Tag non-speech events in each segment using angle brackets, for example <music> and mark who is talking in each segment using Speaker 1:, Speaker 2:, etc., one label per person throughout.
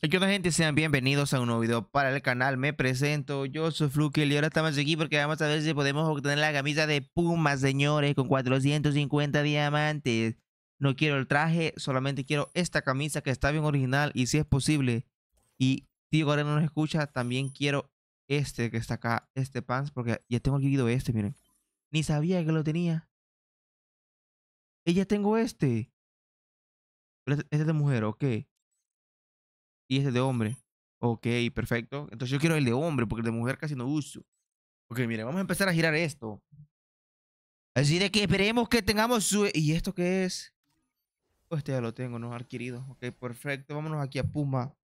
Speaker 1: ¿Qué onda gente? Sean bienvenidos a un nuevo video para el canal, me presento, yo soy Fluke y ahora estamos aquí porque vamos a ver si podemos obtener la camisa de Puma, señores, con 450 diamantes. No quiero el traje, solamente quiero esta camisa que está bien original y si es posible, y tío ahora no nos escucha, también quiero este que está acá, este pants, porque ya tengo adquirido este, miren. Ni sabía que lo tenía. Y ya tengo este. este. Este es de mujer, ok y este de hombre. Ok, perfecto. Entonces yo quiero el de hombre porque el de mujer casi no uso. Ok, miren vamos a empezar a girar esto. Así de que esperemos que tengamos su... ¿Y esto qué es? Pues este ya lo tengo, no adquirido. Ok, perfecto. Vámonos aquí a Puma.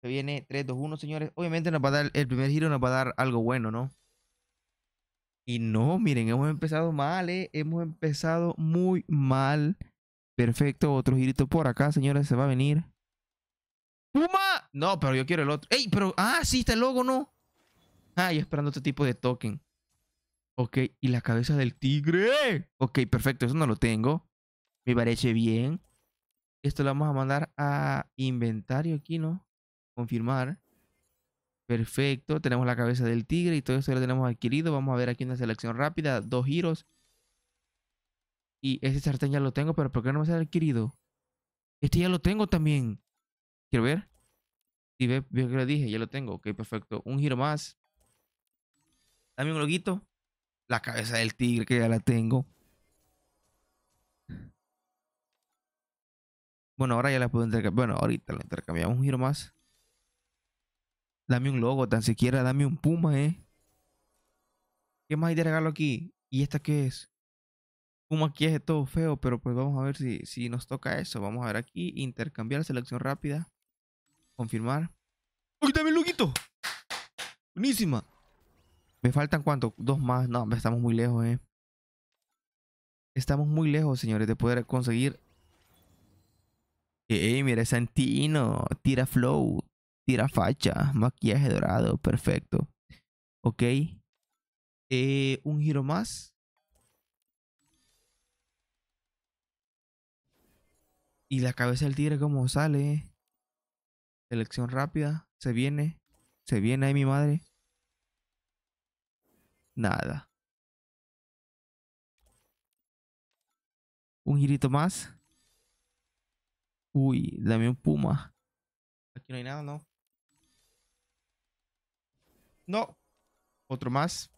Speaker 1: Se viene 3, 2, 1, señores. Obviamente nos va a dar... El primer giro nos va a dar algo bueno, ¿no? Y no, miren, hemos empezado mal, ¿eh? Hemos empezado muy mal. Perfecto, otro girito por acá, señores. Se va a venir. No, pero yo quiero el otro. ¡Ey! Pero. ¡Ah! Sí, está el logo, ¿no? Ah, y esperando este tipo de token. Ok, y la cabeza del tigre. Ok, perfecto, eso no lo tengo. Me parece bien. Esto lo vamos a mandar a inventario aquí, ¿no? Confirmar. Perfecto, tenemos la cabeza del tigre y todo eso lo tenemos adquirido. Vamos a ver aquí una selección rápida, dos giros. Y ese sartén ya lo tengo, pero ¿por qué no me ha adquirido? Este ya lo tengo también. Quiero ver. Si ve, veo que le dije, ya lo tengo. Ok, perfecto. Un giro más. Dame un loguito. La cabeza del tigre que ya la tengo. Bueno, ahora ya la puedo intercambiar. Bueno, ahorita la intercambiamos un giro más. Dame un logo, tan siquiera dame un puma, ¿eh? ¿Qué más hay de regalo aquí? ¿Y esta qué es? Puma aquí es todo feo, pero pues vamos a ver si, si nos toca eso. Vamos a ver aquí, intercambiar selección rápida. Confirmar. ¡Uy, también luguito! Buenísima. ¿Me faltan cuánto? Dos más. No, estamos muy lejos, eh. Estamos muy lejos, señores, de poder conseguir. ¡Eh, mira, Santino! Tira flow. Tira facha. Maquillaje dorado. Perfecto. Ok. Eh, un giro más. Y la cabeza del tigre, ¿cómo sale? Selección rápida. Se viene. Se viene ahí mi madre. Nada. Un girito más. Uy, dame un puma. Aquí no hay nada, ¿no? No. Otro más.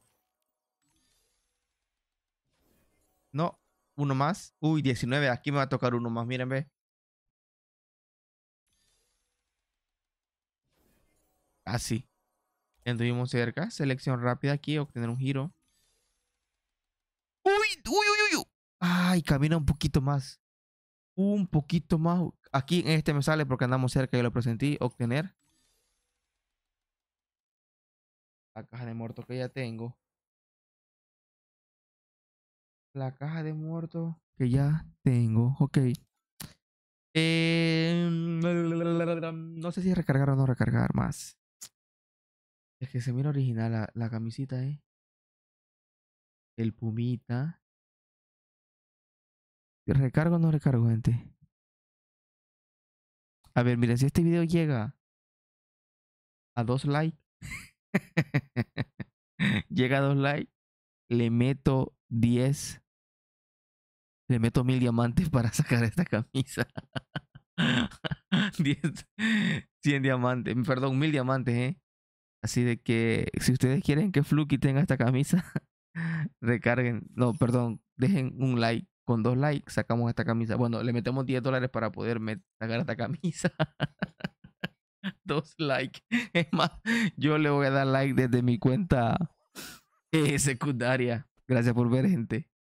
Speaker 1: No. Uno más. Uy, 19. Aquí me va a tocar uno más. Miren, ve. Así. Anduvimos cerca. Selección rápida aquí. Obtener un giro. ¡Uy! ¡Uy, uy, uy! ¡Ay! Camina un poquito más. Un poquito más. Aquí en este me sale porque andamos cerca Yo lo presentí. Obtener. La caja de muerto que ya tengo. La caja de muerto que ya tengo. Ok. Em, no sé si recargar o no recargar más. Es que se mira original la, camisita, ¿eh? El pumita. ¿Recargo o no recargo, gente? A ver, miren. si este video llega a dos likes, <laughs> llega a dos likes, le meto 10, le meto mil diamantes para sacar esta camisa. <laughs> cien 100 diamantes, perdón, mil diamantes, ¿eh? Así de que si ustedes quieren que Fluky tenga esta camisa, <laughs> recarguen, no, perdón, dejen un like. Con dos likes sacamos esta camisa. Bueno, le metemos 10 dólares para poder sacar esta camisa. <laughs> dos likes. <laughs> Es más, yo le voy a dar like desde mi cuenta eh, secundaria. Gracias por ver, gente.